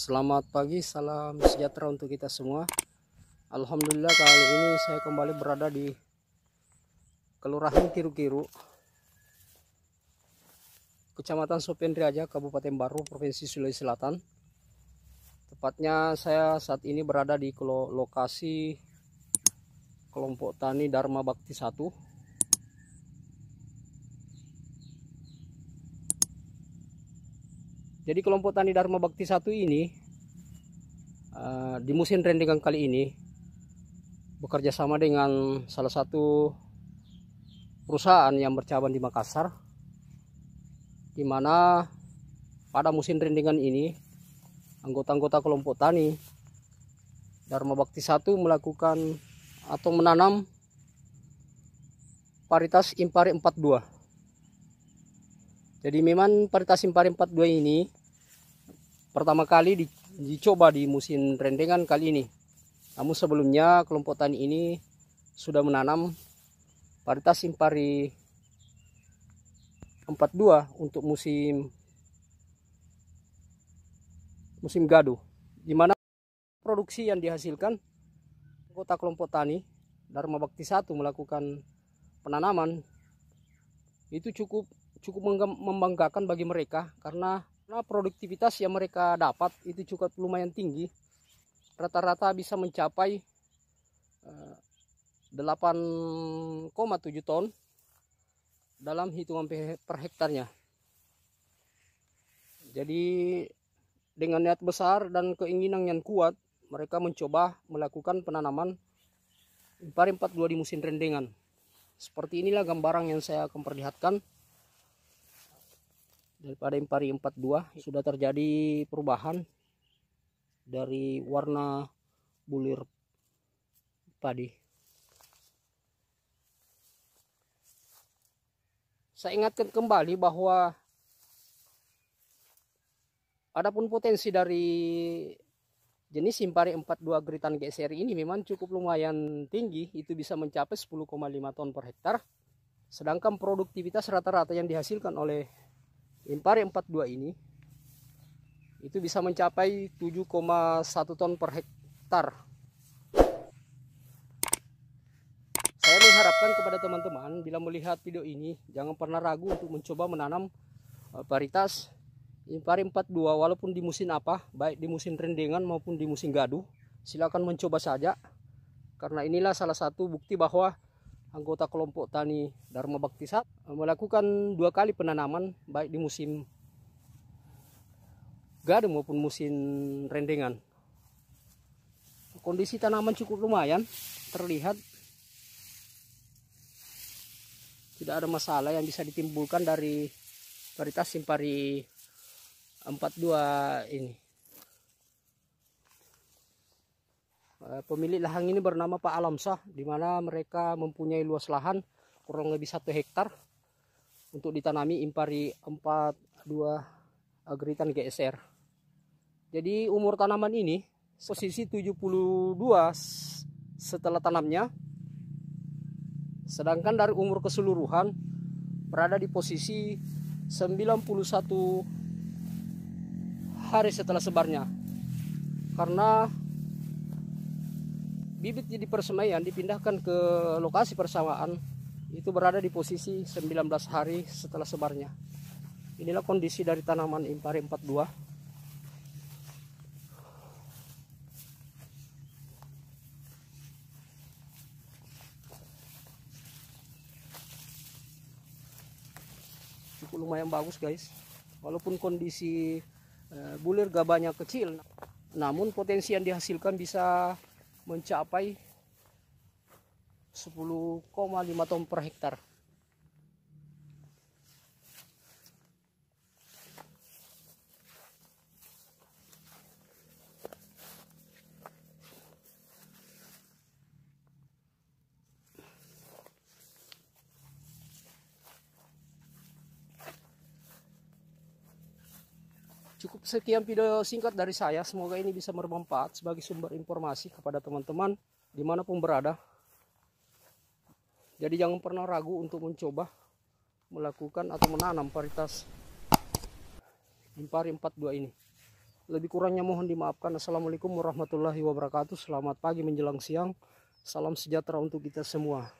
Selamat pagi, salam sejahtera untuk kita semua. Alhamdulillah kali ini saya kembali berada di Kelurahan Kiru-Kiru, Kecamatan Sopian Riaja, Kabupaten Baru, Provinsi Sulawesi Selatan. Tepatnya saya saat ini berada di lokasi kelompok tani Dharma Bakti 1 Jadi kelompok tani Dharma Bakti satu ini uh, di musim rendengan kali ini bekerja sama dengan salah satu perusahaan yang bercabang di Makassar di mana pada musim rendengan ini anggota-anggota kelompok tani Dharma Bakti Satu melakukan atau menanam paritas impari 42 jadi memang paritas impari 42 ini pertama kali dicoba di musim rendengan kali ini. Namun sebelumnya kelompok tani ini sudah menanam varietas impari 42 untuk musim musim gaduh di mana produksi yang dihasilkan kota kelompok tani Dharma Bakti 1 melakukan penanaman itu cukup cukup membanggakan bagi mereka karena karena produktivitas yang mereka dapat itu cukup lumayan tinggi. Rata-rata bisa mencapai 8,7 eh, ton dalam hitungan per hektarnya. Jadi dengan niat besar dan keinginan yang kuat, mereka mencoba melakukan penanaman impar 42 di musim rendengan. Seperti inilah gambaran yang saya akan perlihatkan daripada impari 42 sudah terjadi perubahan dari warna bulir padi saya ingatkan kembali bahwa adapun potensi dari jenis impari 42 geritan GSR ini memang cukup lumayan tinggi, itu bisa mencapai 10,5 ton per hektar. Sedangkan produktivitas rata-rata yang dihasilkan oleh impari 42 ini itu bisa mencapai 7,1 ton per hektar. Saya mengharapkan kepada teman-teman bila melihat video ini jangan pernah ragu untuk mencoba menanam varietas eh, impari 42 walaupun di musim apa, baik di musim rendengan maupun di musim gaduh, silakan mencoba saja. Karena inilah salah satu bukti bahwa anggota kelompok tani Dharma Bakti Sat eh, melakukan dua kali penanaman baik di musim gadu maupun musim rendengan. Kondisi tanaman cukup lumayan, terlihat tidak ada masalah yang bisa ditimbulkan dari varietas simpari 42 ini. Eh, pemilik lahan ini bernama Pak Alamsah di mana mereka mempunyai luas lahan kurang lebih satu hektar untuk ditanami impari 42 agritan eh, GSR. Jadi umur tanaman ini posisi 72 setelah tanamnya. Sedangkan dari umur keseluruhan berada di posisi 91 hari setelah sebarnya. Karena bibit jadi persemaian dipindahkan ke lokasi persawahan itu berada di posisi 19 hari setelah sebarnya. Inilah kondisi dari tanaman impari 42. Cukup lumayan bagus guys. Walaupun kondisi eh, bulir gabahnya kecil, namun potensi yang dihasilkan bisa mencapai 10,5 ton per hektar Cukup sekian video singkat dari saya. Semoga ini bisa bermanfaat sebagai sumber informasi kepada teman-teman dimanapun berada. Jadi jangan pernah ragu untuk mencoba melakukan atau menanam paritas impari 42 ini. Lebih kurangnya mohon dimaafkan. Assalamualaikum warahmatullahi wabarakatuh. Selamat pagi menjelang siang. Salam sejahtera untuk kita semua.